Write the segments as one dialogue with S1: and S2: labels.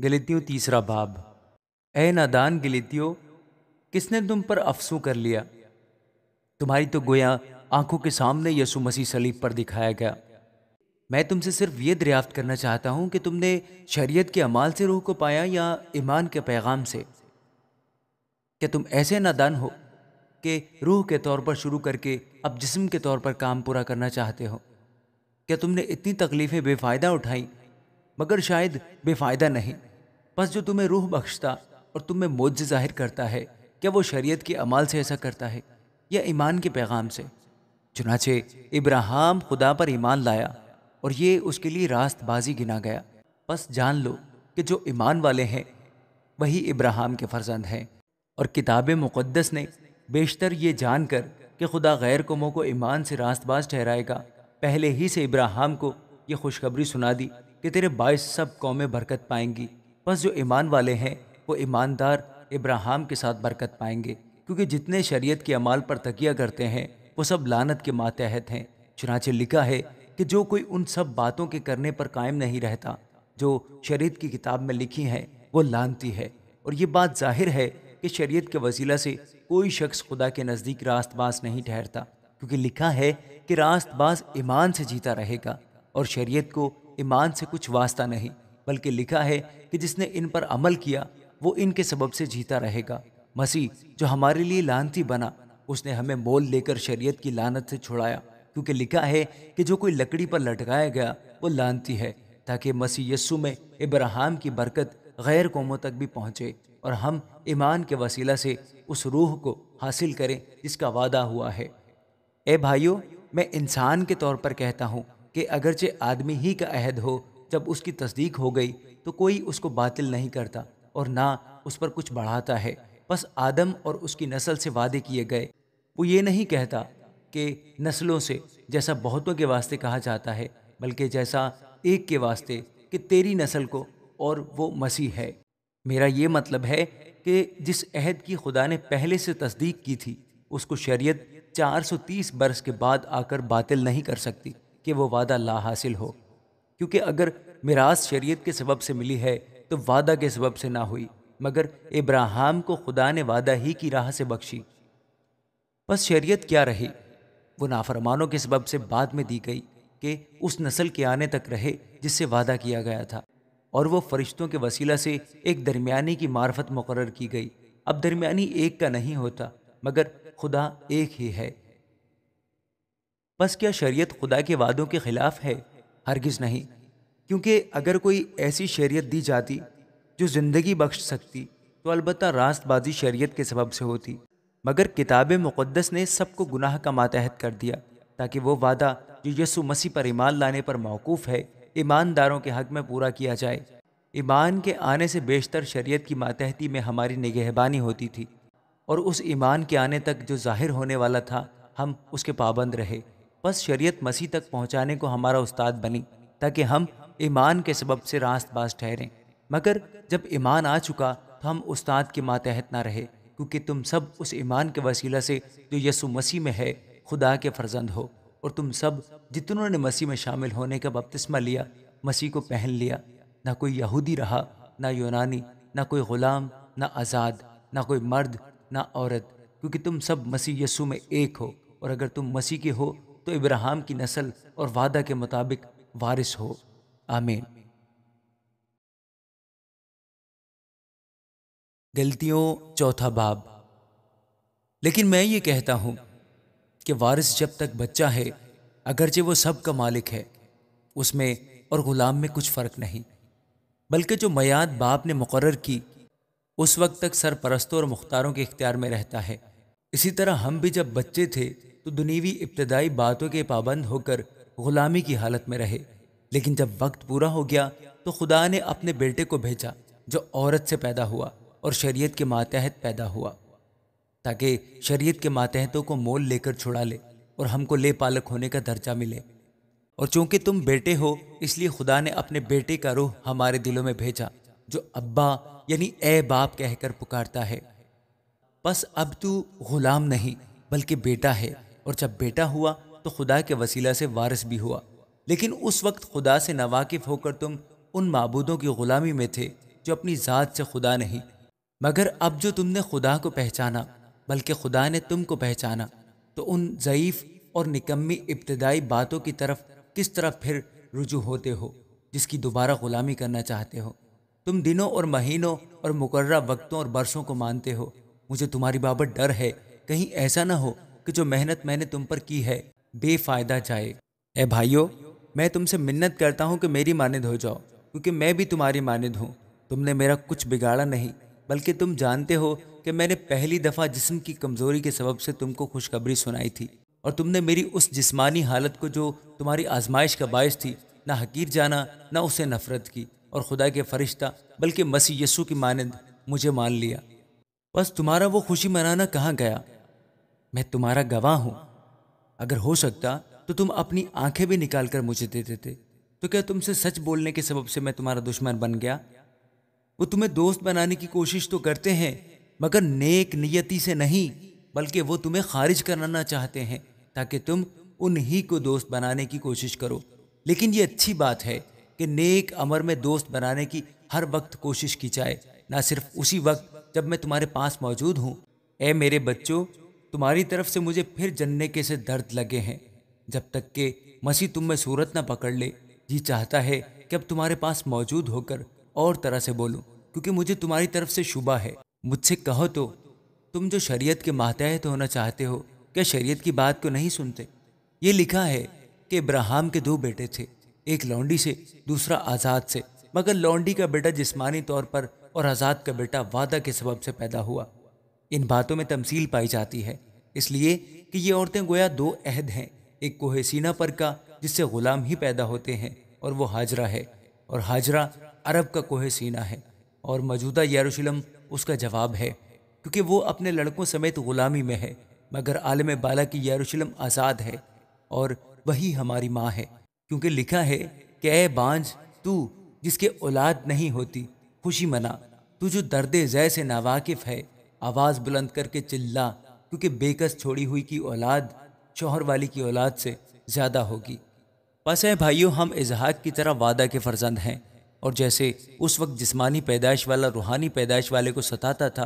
S1: गलतियों तीसरा बाब ए नादान गलतियों किसने तुम पर अफसू कर लिया तुम्हारी तो गोया आंखों के सामने यसु मसीह सलीब पर दिखाया गया मैं तुमसे सिर्फ ये दरियाफ्त करना चाहता हूँ कि तुमने शरीयत के अमाल से रूह को पाया या ईमान के पैगाम से क्या तुम ऐसे नादान हो कि रूह के तौर पर शुरू करके अब जिस्म के तौर पर काम पूरा करना चाहते हो क्या तुमने इतनी तकलीफ़ें बेफ़ायदा उठाई मगर शायद बेफ़ायदा नहीं बस जो तुम्हें रूह बख्शता और तुम्हें मोज जाहिर करता है क्या वो शरीयत के अमाल से ऐसा करता है या ईमान के पैगाम से चुनाचे इब्राहम खुदा पर ईमान लाया और ये उसके लिए रास्तबाजी गिना गया बस जान लो कि जो ईमान वाले हैं वही इब्राहम के फर्जंद हैं और किताब मुक़दस ने बेशतर ये जान कर कि खुदा गैर कौमों को ईमान से रास्तबाज ठहराएगा पहले ही से इब्राहिम को ये खुशखबरी सुना दी कि तेरे बाईस सब कौमें बरकत पाएंगी बस जो ईमान वाले हैं वो ईमानदार इब्राहम के साथ बरकत पाएंगे क्योंकि जितने शरीयत के अमाल पर तकिया करते हैं वो सब लानत के मातहत हैं चुनाचे लिखा है कि जो कोई उन सब बातों के करने पर कायम नहीं रहता जो शरीयत की किताब में लिखी हैं वो लानती है और ये बात जाहिर है कि शरीयत के वसीला से कोई शख्स खुदा के नज़दीक बास नहीं ठहरता क्योंकि लिखा है कि रास्तबाज ईमान से जीता रहेगा और शरीयत को ईमान से कुछ वास्ता नहीं बल्कि लिखा है कि जिसने इन पर अमल किया वो इनके सबब से जीता रहेगा मसीह जो हमारे लिए लानती बना उसने हमें मोल लेकर शरीयत की लानत से छुड़ाया क्योंकि लिखा है कि जो कोई लकड़ी पर लटकाया गया वो लानती है ताकि मसीह यस्सु में इब्राहिम की बरकत गैर कौमों तक भी पहुँचे और हम ईमान के वसीला से उस रूह को हासिल करें जिसका वादा हुआ है ए भाइयों मैं इंसान के तौर पर कहता हूँ कि अगरचे आदमी ही का अहद हो जब उसकी तस्दीक हो गई तो कोई उसको बातिल नहीं करता और ना उस पर कुछ बढ़ाता है बस आदम और उसकी नस्ल से वादे किए गए वो ये नहीं कहता कि नस्लों से जैसा बहुतों के वास्ते कहा जाता है बल्कि जैसा एक के वास्ते कि तेरी नस्ल को और वो मसीह है मेरा ये मतलब है कि जिस अहद की खुदा ने पहले से तस्दीक की थी उसको शरीयत 430 बरस के बाद आकर बातिल नहीं कर सकती कि वो वादा ला हासिल हो क्योंकि अगर मिराज शरीयत के सबब से मिली है तो वादा के सबब से ना हुई मगर इब्राहिम को खुदा ने वादा ही की राह से बख्शी बस शरीयत क्या रही वो नाफरमानों के सबब से बाद में दी गई कि उस नस्ल के आने तक रहे जिससे वादा किया गया था और वो फरिश्तों के वसीला से एक दरमियानी की मार्फत मुकर की गई अब दरमियानी एक का नहीं होता मगर खुदा एक ही है बस क्या शरीयत खुदा के वादों के ख़िलाफ़ है हरगिज़ नहीं क्योंकि अगर कोई ऐसी शरीयत दी जाती जो ज़िंदगी बख्श सकती तो अलबत् रास्तबाजी शरीयत के सबब से होती मगर किताब मुक़दस ने सबको गुनाह का मातहत कर दिया ताकि वो वादा जो यसु मसीह पर ईमान लाने पर मौकूफ़ है ईमानदारों के हक में पूरा किया जाए ईमान के आने से बेशतर शरीयत की मातहती में हमारी निगहबानी होती थी और उस ईमान के आने तक जो जाहिर होने वाला था हम उसके पाबंद रहे बस शरीयत मसीह तक पहुँचाने को हमारा उस्ताद बनी ताकि हम ईमान के सबब से रास्त बाज ठहरें मगर जब ईमान आ चुका तो हम उस्ताद के मातहत ना रहे क्योंकि तुम सब उस ईमान के वसीला से जो यसु मसीह में है खुदा के फर्जंद हो और तुम सब जितनों ने मसीह में शामिल होने का बपतिस्मा लिया मसीह को पहन लिया ना कोई यहूदी रहा ना यूनानी ना कोई ग़ुलाम ना आज़ाद ना कोई मर्द ना औरत क्योंकि तुम सब मसीह यसु में एक हो और अगर तुम मसीह के हो तो इब्राहिम की नस्ल और वादा के मुताबिक वारिस हो आमीन गलतियों चौथा बाब लेकिन मैं ये कहता हूं कि वारिस जब तक बच्चा है अगरचे वो सब का मालिक है उसमें और ग़ुलाम में कुछ फ़र्क नहीं बल्कि जो मयाद बाप ने मुकर की उस वक्त तक सरपरस्तों और मुख्तारों के इख्तियार में रहता है इसी तरह हम भी जब बच्चे थे तो दुनीवी इब्तदाई बातों के पाबंद होकर गुलामी की हालत में रहे लेकिन जब वक्त पूरा हो गया तो खुदा ने अपने बेटे को भेजा जो औरत से पैदा हुआ और शरीयत के मातहत पैदा हुआ ताकि शरीयत के मातहतों को मोल लेकर छुड़ा ले और हमको ले पालक होने का दर्जा मिले और चूंकि तुम बेटे हो इसलिए खुदा ने अपने बेटे का रूह हमारे दिलों में भेजा जो अब्बा यानी ए बाप कहकर पुकारता है बस अब तू गुलाम नहीं बल्कि बेटा है और जब बेटा हुआ तो खुदा के वसीला से वारिस भी हुआ लेकिन उस वक्त खुदा से नावाकिफ होकर तुम उन मबूदों की ग़ुलामी में थे जो अपनी ज़ात से खुदा नहीं मगर अब जो तुमने खुदा को पहचाना बल्कि खुदा ने तुमको पहचाना तो उन ज़यीफ़ और निकम्मी इब्तदाई बातों की तरफ किस तरह फिर रुजू होते हो जिसकी दोबारा ग़ुलामी करना चाहते हो तुम दिनों और महीनों और मुकर्रा वक्तों और बरसों को मानते हो मुझे तुम्हारी बाबत डर है कहीं ऐसा ना हो कि जो मेहनत मैंने तुम पर की है बेफायदा जाए ए भाइयों मैं तुमसे मिन्नत करता हूँ कि मेरी मानद हो जाओ क्योंकि मैं भी तुम्हारी मानद हूँ तुमने मेरा कुछ बिगाड़ा नहीं बल्कि तुम जानते हो कि मैंने पहली दफ़ा जिस्म की कमज़ोरी के सबब से तुमको खुशखबरी सुनाई थी और तुमने मेरी उस जिस्मानी हालत को जो तुम्हारी आजमाइश का बायस थी ना हकीर जाना ना उसे नफ़रत की और खुदा के फरिश्ता बल्कि मसीह यसु की मानद मुझे मान लिया बस तुम्हारा वो खुशी मनाना कहाँ गया मैं तुम्हारा गवाह हूं अगर हो सकता तो तुम अपनी आंखें भी निकाल कर मुझे दे देते तो क्या तुमसे सच बोलने के सबब से मैं तुम्हारा दुश्मन बन गया वो तुम्हें दोस्त बनाने की कोशिश तो करते हैं मगर नेक नियति से नहीं बल्कि वो तुम्हें खारिज कराना चाहते हैं ताकि तुम उन्हीं को दोस्त बनाने की कोशिश करो लेकिन ये अच्छी बात है कि नेक अमर में दोस्त बनाने की हर वक्त कोशिश की जाए ना सिर्फ उसी वक्त जब मैं तुम्हारे पास मौजूद हूँ ए मेरे बच्चों तुम्हारी तरफ से मुझे फिर जन्ने के से दर्द लगे हैं जब तक के मसीह तुम में सूरत ना पकड़ ले जी चाहता है कि अब तुम्हारे पास मौजूद होकर और तरह से बोलूं क्योंकि मुझे तुम्हारी तरफ से शुबा है मुझसे कहो तो तुम जो शरीयत के मातहत होना चाहते हो क्या शरीयत की बात को नहीं सुनते ये लिखा है कि इब्राहम के दो बेटे थे एक लौंडी से दूसरा आज़ाद से मगर लौंडी का बेटा जिस्मानी तौर पर और आज़ाद का बेटा वादा के सबब से पैदा हुआ इन बातों में तमसील पाई जाती है इसलिए कि ये औरतें गोया दो अहद हैं एक कोहे सीना पर का जिससे ग़ुलाम ही पैदा होते हैं और वो हाजरा है और हाजरा अरब का कोहे सीना है और मौजूदा यारूशलम उसका जवाब है क्योंकि वो अपने लड़कों समेत ग़ुलामी में है मगर आलम बाला की यारूशलम आज़ाद है और वही हमारी माँ है क्योंकि लिखा है कि ए बांझ तू जिसके औलाद नहीं होती खुशी मना तू जो दर्द जय से नावाकिफ़ है आवाज़ बुलंद करके चिल्ला क्योंकि बेकस छोड़ी हुई की औलाद शोहर वाली की औलाद से ज़्यादा होगी बस है भाइयों हम इजहाक की तरह वादा के फर्जंद हैं और जैसे उस वक्त जिस्मानी पैदाइश वाला रूहानी पैदाइश वाले को सताता था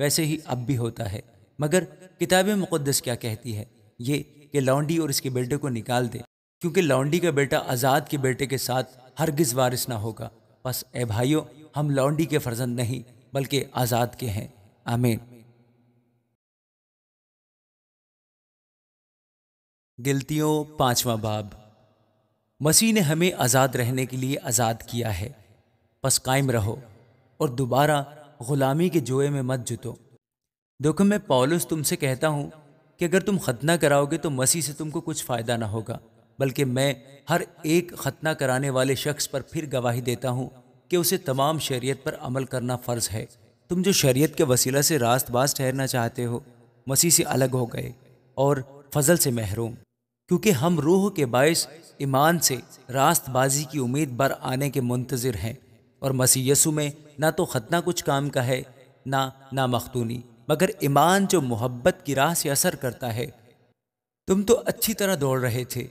S1: वैसे ही अब भी होता है मगर किताब मुक़दस क्या कहती है ये कि लौंडी और इसके बेटे को निकाल दे क्योंकि लौंडी का बेटा आज़ाद के बेटे के साथ हरगिज़ वारिस ना होगा बस ए भाइयों हम लौंडी के फर्जंद नहीं बल्कि आज़ाद के हैं आमीन गिलतियों पांचवा बाब मसीह ने हमें आज़ाद रहने के लिए आज़ाद किया है बस कायम रहो और दोबारा ग़ुलामी के जोए में मत जुतो देखो मैं पॉलुस तुमसे कहता हूं कि अगर तुम खतना कराओगे तो मसीह से तुमको कुछ फ़ायदा ना होगा बल्कि मैं हर एक खतना कराने वाले शख्स पर फिर गवाही देता हूं कि उसे तमाम शरीयत पर अमल करना फ़र्ज़ है तुम जो शरीयत के वसीला से रास्त बास ठहरना चाहते हो मसीह से अलग हो गए और फजल से महरूम क्योंकि हम रूह के बायस ईमान से रास्तबाजी की उम्मीद बर आने के मुंतज़र हैं और मसीह यसु में ना तो खतना कुछ काम का है ना ना मखतूनी मगर ईमान जो मोहब्बत की राह से असर करता है तुम तो अच्छी तरह दौड़ रहे थे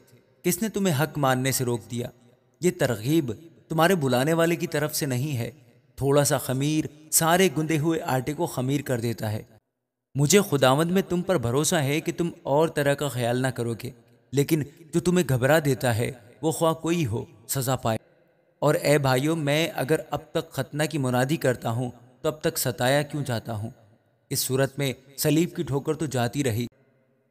S1: किसने तुम्हें हक मानने से रोक दिया ये तरगीब तुम्हारे बुलाने वाले की तरफ से नहीं है थोड़ा सा खमीर सारे गुंदे हुए आटे को खमीर कर देता है मुझे खुदावंद में तुम पर भरोसा है कि तुम और तरह का ख्याल ना करोगे लेकिन जो तुम्हें घबरा देता है वो ख्वा कोई हो सज़ा पाए और ए भाइयों मैं अगर अब तक खतना की मुनादी करता हूँ तो अब तक सताया क्यों जाता हूँ इस सूरत में सलीब की ठोकर तो जाती रही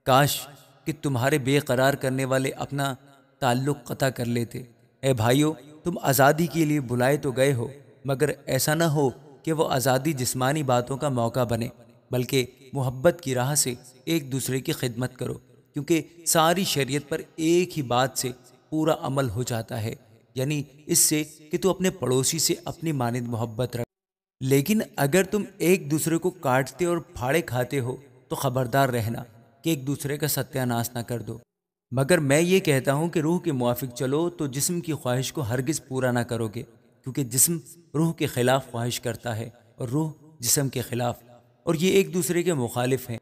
S1: काश कि तुम्हारे बेकरार करने वाले अपना ताल्लुक़ कता कर लेते ए भाइयों तुम आज़ादी के लिए बुलाए तो गए हो मगर ऐसा ना हो कि वो आज़ादी जिस्मानी बातों का मौका बने बल्कि मोहब्बत की राह से एक दूसरे की खिदमत करो क्योंकि सारी शरीयत पर एक ही बात से पूरा अमल हो जाता है यानी इससे कि तू अपने पड़ोसी से अपनी मानद मोहब्बत रख लेकिन अगर तुम एक दूसरे को काटते और फाड़े खाते हो तो ख़बरदार रहना कि एक दूसरे का सत्यानाश ना कर दो मगर मैं ये कहता हूँ कि रूह के मुआफिक चलो तो जिस्म की ख्वाहिश को हरगिज़ पूरा ना करोगे क्योंकि जिस्म रूह के ख़िलाफ़ ख्वाहिश करता है और रूह जिसम के ख़िलाफ़ और ये एक दूसरे के मुखालिफ हैं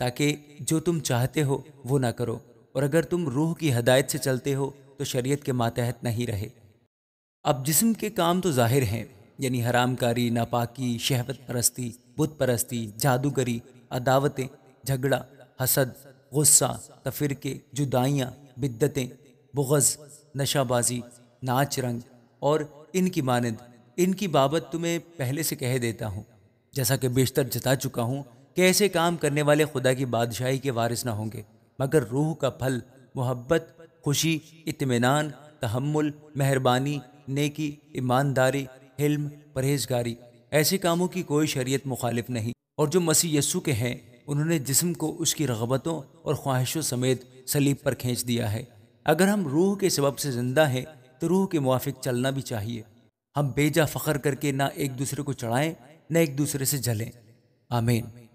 S1: ताकि जो तुम चाहते हो वो ना करो और अगर तुम रूह की हदायत से चलते हो तो शरीयत के मातहत नहीं रहे अब जिस्म के काम तो जाहिर हैं यानी हरामकारी नापाकी शहवत परस्ती बुत परस्ती जादूगरी अदावतें झगड़ा हसद गुस्सा तफिरके जुदाइयाँ बिद्दतें बुगज़ नशाबाजी नाच रंग और इनकी मानद इनकी बाबत तुम्हें पहले से कह देता हूँ जैसा कि बेशतर जता चुका हूँ कि ऐसे काम करने वाले खुदा की बादशाही के वारिस ना होंगे मगर रूह का फल मोहब्बत खुशी इतमान तहमुल मेहरबानी नेकी ईमानदारी हिल्म परहेजगारी ऐसे कामों की कोई शरीयत मुखालिफ नहीं और जो मसीह यस्सु के हैं उन्होंने जिस्म को उसकी रगबतों और ख्वाहिशों समेत सलीब पर खींच दिया है अगर हम रूह के सबब से ज़िंदा हैं तो रूह के मुआफिक चलना भी चाहिए हम बेजा फ़खर करके ना एक दूसरे को चढ़ाएं ना एक दूसरे से जलें आमीन